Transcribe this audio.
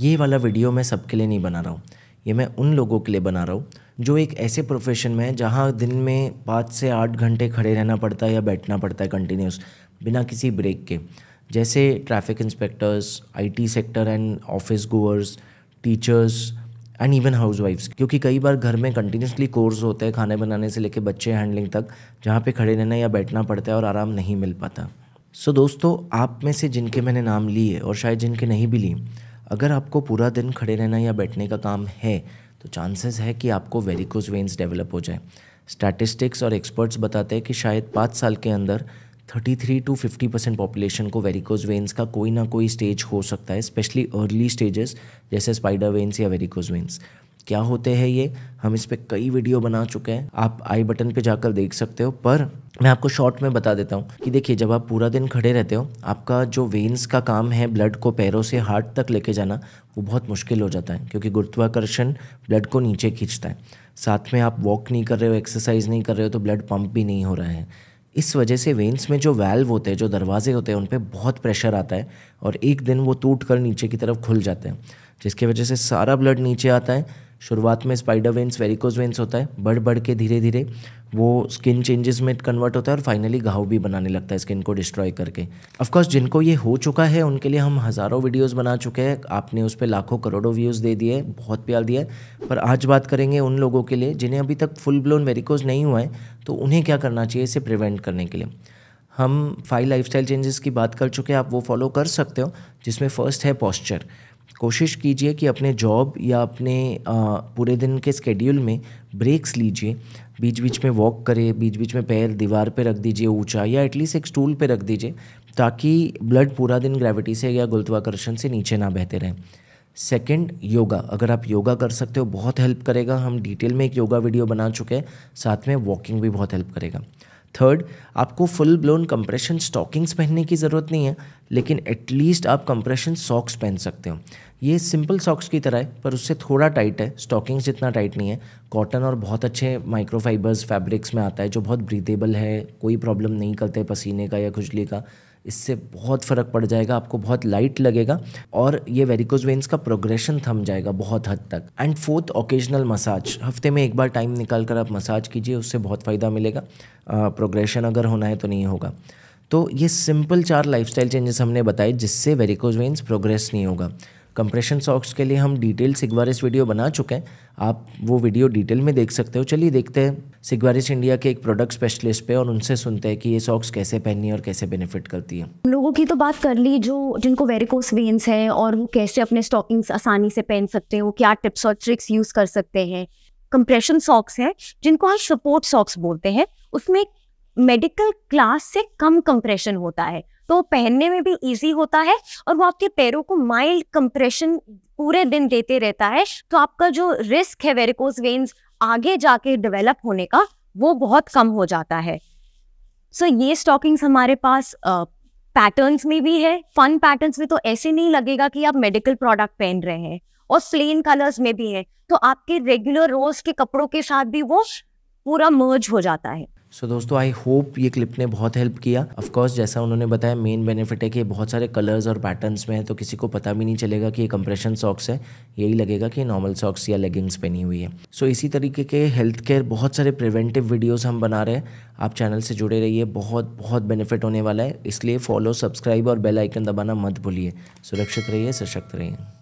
ये वाला वीडियो मैं सबके लिए नहीं बना रहा हूँ ये मैं उन लोगों के लिए बना रहा हूँ जो एक ऐसे प्रोफेशन में है जहाँ दिन में पाँच से आठ घंटे खड़े रहना पड़ता है या बैठना पड़ता है कंटिन्यूस बिना किसी ब्रेक के जैसे traffic inspectors IT sector and office goers teachers and even हाउस वाइफ्स क्योंकि कई बार घर में कंटिन्यूसली कोर्स होते हैं खाने बनाने से लेकर बच्चे हैंडलिंग तक जहाँ पे खड़े रहना या बैठना पड़ता है और आराम नहीं मिल पाता सो so, दोस्तों आप में से जिनके मैंने नाम लिए और शायद जिनके नहीं भी लिए अगर आपको पूरा दिन खड़े रहना या बैठने का काम है तो चांसेस है कि आपको वेरिकोज वेन्स डेवलप हो जाए स्टैटिस्टिक्स और एक्सपर्ट्स बताते हैं कि शायद पाँच साल के अंदर 33 टू 50 परसेंट पॉपुलेशन को वेरिकोज वेन्स का कोई ना कोई स्टेज हो सकता है स्पेशली अर्ली स्टेजेस जैसे स्पाइडर वेन्स या वेरिकोज वेन्स क्या होते हैं ये हम इस पर कई वीडियो बना चुके हैं आप आई बटन पे जाकर देख सकते हो पर मैं आपको शॉर्ट में बता देता हूँ कि देखिए जब आप पूरा दिन खड़े रहते हो आपका जो वेन्स का काम है ब्लड को पैरों से हार्ट तक लेके जाना वो बहुत मुश्किल हो जाता है क्योंकि गुरुत्वाकर्षण ब्लड को नीचे खींचता है साथ में आप वॉक नहीं कर रहे हो एक्सरसाइज नहीं कर रहे हो तो ब्लड पम्प भी नहीं हो रहा है इस वजह से वेंस में जो वैल्व होते हैं जो दरवाजे होते हैं उन पर बहुत प्रेशर आता है और एक दिन वो टूट कर नीचे की तरफ खुल जाते हैं जिसकी वजह से सारा ब्लड नीचे आता है शुरुआत में स्पाइडर वेंस वेरिकोज वेंस होता है बढ़ बढ़ के धीरे धीरे वो स्किन चेंजेस में कन्वर्ट होता है और फाइनली घाव भी बनाने लगता है स्किन को डिस्ट्रॉय करके ऑफकोर्स जिनको ये हो चुका है उनके लिए हम हज़ारों वीडियोस बना चुके हैं आपने उस पर लाखों करोड़ों व्यूज़ दे दिए बहुत प्यार दिया है पर आज बात करेंगे उन लोगों के लिए जिन्हें अभी तक फुल ब्लोन वेरिकोज नहीं हुआ है तो उन्हें क्या करना चाहिए इसे प्रिवेंट करने के लिए हम फाइव लाइफ चेंजेस की बात कर चुके हैं आप वो फॉलो कर सकते हो जिसमें फर्स्ट है पॉस्चर कोशिश कीजिए कि अपने जॉब या अपने पूरे दिन के स्केड्यूल में ब्रेक्स लीजिए बीच बीच में वॉक करें बीच बीच में पैर दीवार पे रख दीजिए ऊंचा या एटलीस्ट एक स्टूल पे रख दीजिए ताकि ब्लड पूरा दिन ग्रेविटी से या गुरुत्वाकर्षण से नीचे ना बहते रहें सेकेंड योगा अगर आप योगा कर सकते हो बहुत हेल्प करेगा हम डिटेल में एक योगा वीडियो बना चुके हैं साथ में वॉकिंग भी बहुत हेल्प करेगा थर्ड आपको फुल ब्लोन कंप्रेशन स्टॉकिंग्स पहनने की ज़रूरत नहीं है लेकिन एटलीस्ट आप कंप्रेशन सॉक्स पहन सकते हो ये सिंपल सॉक्स की तरह है पर उससे थोड़ा टाइट है स्टॉकिंग्स जितना टाइट नहीं है कॉटन और बहुत अच्छे माइक्रोफाइबर्स फैब्रिक्स में आता है जो बहुत ब्रीदेबल है कोई प्रॉब्लम नहीं करते पसीने का या खुजली का इससे बहुत फ़र्क पड़ जाएगा आपको बहुत लाइट लगेगा और ये वेरिकोज वेंस का प्रोग्रेशन थम जाएगा बहुत हद तक एंड फोर्थ ओकेजनल मसाज हफ्ते में एक बार टाइम निकाल कर आप मसाज कीजिए उससे बहुत फ़ायदा मिलेगा प्रोग्रेशन अगर होना है तो नहीं होगा तो ये सिंपल चार लाइफस्टाइल चेंजेस हमने बताए जिससे वेरिकोज वेंस प्रोग्रेस नहीं होगा कंप्रेशन सॉक्स के लिए हम डिटेल सिगवारिस वीडियो बना चुके हैं आप वो वीडियो डिटेल में देख सकते हो चलिए देखते हैं सिगवारिस इंडिया के एक प्रोडक्ट स्पेशलिस्ट पे और उनसे सुनते हैं कि ये सॉक्स कैसे पहननी है और कैसे बेनिफिट करती है हम लोगों की तो बात कर ली जो जिनको वेरिकोस वेन्स है और वो कैसे अपने स्टॉकिंग्स आसानी से पहन सकते हैं वो क्या टिप्स और ट्रिक्स यूज़ कर सकते हैं कंप्रेशन सॉक्स है जिनको हम सपोर्ट सॉक्स बोलते हैं उसमें मेडिकल क्लास से कम कंप्रेशन होता है तो पहनने में भी इजी होता है और वो आपके पैरों को माइल्ड कंप्रेशन पूरे दिन देते रहता है तो आपका जो रिस्क है वेरिकोज वेन्स आगे जाके डेवलप होने का वो बहुत कम हो जाता है सो so, ये स्टॉकिंग्स हमारे पास पैटर्न्स में भी है फन पैटर्न्स में तो ऐसे नहीं लगेगा कि आप मेडिकल प्रोडक्ट पहन रहे हैं और प्लेन कलर्स में भी है तो आपके रेगुलर रोज के कपड़ों के साथ भी वो पूरा मर्ज हो जाता है सो so, दोस्तों आई होप ये क्लिप ने बहुत हेल्प किया ऑफकोर्स जैसा उन्होंने बताया मेन बेनिफिट है कि बहुत सारे कलर्स और पैटर्न्स में है तो किसी को पता भी नहीं चलेगा कि ये कंप्रेशन सॉक्स है यही लगेगा कि नॉर्मल सॉक्स या लेगिंग्स पहनी हुई है सो so, इसी तरीके के हेल्थ केयर बहुत सारे प्रिवेंटिव वीडियोज़ हम बना रहे हैं आप चैनल से जुड़े रहिए बहुत बहुत बेनिफिट होने वाला है इसलिए फॉलो सब्सक्राइब और बेलाइकन दबाना मत भूलिए सुरक्षित रहिए सशक्त रहिए